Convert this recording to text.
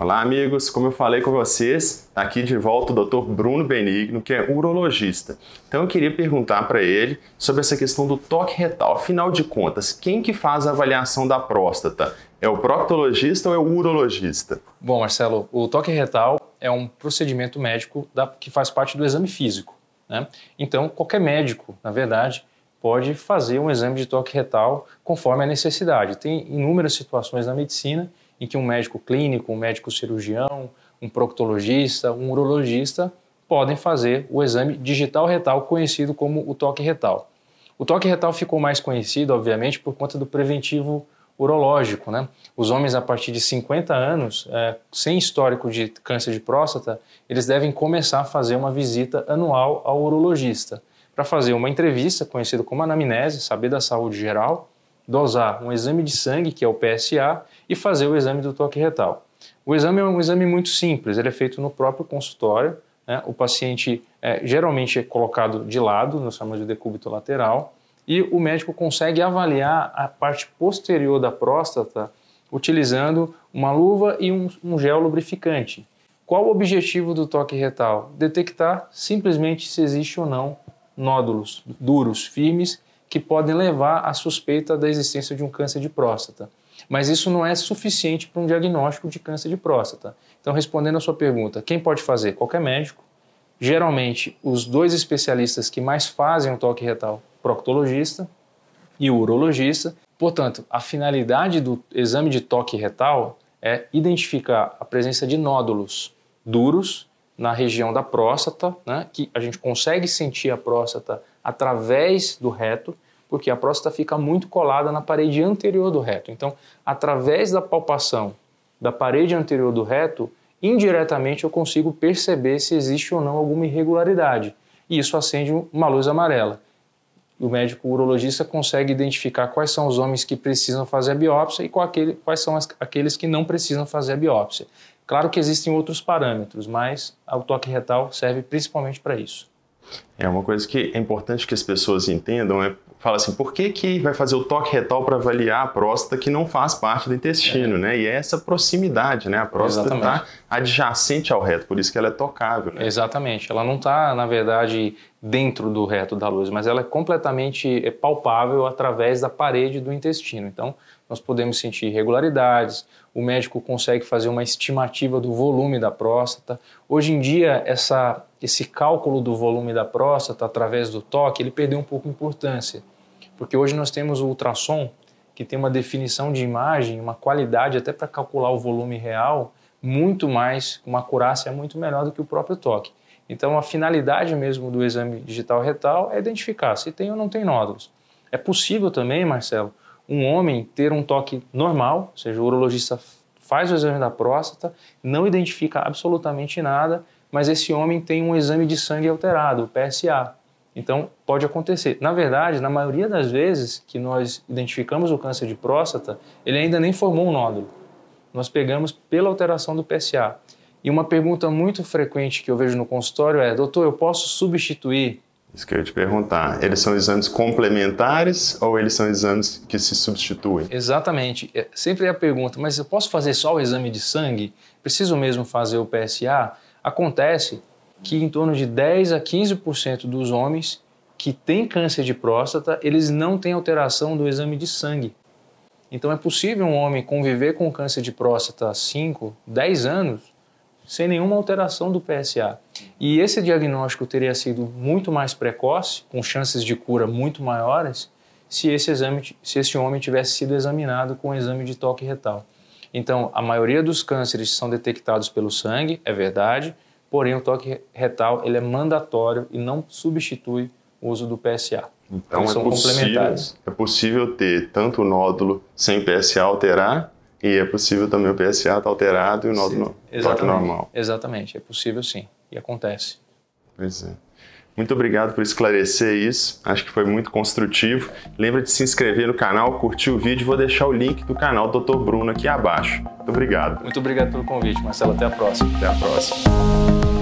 Olá, amigos. Como eu falei com vocês, tá aqui de volta o Dr. Bruno Benigno, que é urologista. Então eu queria perguntar para ele sobre essa questão do toque retal. Afinal de contas, quem que faz a avaliação da próstata? É o proctologista ou é o urologista? Bom, Marcelo, o toque retal é um procedimento médico da, que faz parte do exame físico. Né? Então, qualquer médico, na verdade, pode fazer um exame de toque retal conforme a necessidade. Tem inúmeras situações na medicina em que um médico clínico, um médico cirurgião, um proctologista, um urologista podem fazer o exame digital retal conhecido como o toque retal. O toque retal ficou mais conhecido, obviamente, por conta do preventivo urológico. Né? Os homens a partir de 50 anos, é, sem histórico de câncer de próstata, eles devem começar a fazer uma visita anual ao urologista para fazer uma entrevista, conhecida como anamnese, saber da saúde geral, dosar um exame de sangue, que é o PSA, e fazer o exame do toque retal. O exame é um exame muito simples, ele é feito no próprio consultório. Né? O paciente é, geralmente é colocado de lado, nós chamamos de decúbito lateral, e o médico consegue avaliar a parte posterior da próstata utilizando uma luva e um, um gel lubrificante. Qual o objetivo do toque retal? Detectar simplesmente se existe ou não nódulos duros, firmes, que podem levar à suspeita da existência de um câncer de próstata. Mas isso não é suficiente para um diagnóstico de câncer de próstata. Então, respondendo a sua pergunta, quem pode fazer? Qualquer médico. Geralmente, os dois especialistas que mais fazem o toque retal, proctologista e urologista. Portanto, a finalidade do exame de toque retal é identificar a presença de nódulos duros na região da próstata, né, que a gente consegue sentir a próstata através do reto, porque a próstata fica muito colada na parede anterior do reto. Então, através da palpação da parede anterior do reto, indiretamente eu consigo perceber se existe ou não alguma irregularidade. E isso acende uma luz amarela. O médico urologista consegue identificar quais são os homens que precisam fazer a biópsia e quais são aqueles que não precisam fazer a biópsia. Claro que existem outros parâmetros, mas o toque retal serve principalmente para isso. É uma coisa que é importante que as pessoas entendam, é fala assim, por que, que vai fazer o toque retal para avaliar a próstata que não faz parte do intestino, é. né? E é essa proximidade, né? A próstata está adjacente ao reto, por isso que ela é tocável. Né? Exatamente. Ela não está, na verdade, dentro do reto da luz, mas ela é completamente é palpável através da parede do intestino. Então, nós podemos sentir irregularidades, o médico consegue fazer uma estimativa do volume da próstata. Hoje em dia, essa, esse cálculo do volume da próstata através do toque, ele perdeu um pouco de importância, porque hoje nós temos o ultrassom, que tem uma definição de imagem, uma qualidade até para calcular o volume real, muito mais, uma acurácia muito melhor do que o próprio toque. Então, a finalidade mesmo do exame digital retal é identificar se tem ou não tem nódulos. É possível também, Marcelo, um homem ter um toque normal, ou seja, o urologista faz o exame da próstata, não identifica absolutamente nada, mas esse homem tem um exame de sangue alterado, o PSA. Então, pode acontecer. Na verdade, na maioria das vezes que nós identificamos o câncer de próstata, ele ainda nem formou um nódulo. Nós pegamos pela alteração do PSA. E uma pergunta muito frequente que eu vejo no consultório é: doutor, eu posso substituir isso que eu ia te perguntar. Eles são exames complementares ou eles são exames que se substituem? Exatamente. É, sempre é a pergunta, mas eu posso fazer só o exame de sangue? Preciso mesmo fazer o PSA? Acontece que em torno de 10 a 15% dos homens que têm câncer de próstata, eles não têm alteração do exame de sangue. Então é possível um homem conviver com câncer de próstata há 5, 10 anos sem nenhuma alteração do PSA. E esse diagnóstico teria sido muito mais precoce, com chances de cura muito maiores, se esse, exame, se esse homem tivesse sido examinado com um exame de toque retal. Então, a maioria dos cânceres são detectados pelo sangue, é verdade, porém o toque retal ele é mandatório e não substitui o uso do PSA. Então, é são possível, complementares. É possível ter tanto o nódulo sem PSA alterar e é possível também o PSA estar tá alterado e o nódulo sim, toque normal. Exatamente, é possível sim e acontece. Pois é. Muito obrigado por esclarecer isso. Acho que foi muito construtivo. Lembra de se inscrever no canal, curtir o vídeo. Vou deixar o link do canal Dr. Bruno aqui abaixo. Muito obrigado. Muito obrigado pelo convite, Marcelo. Até a próxima. Até a próxima.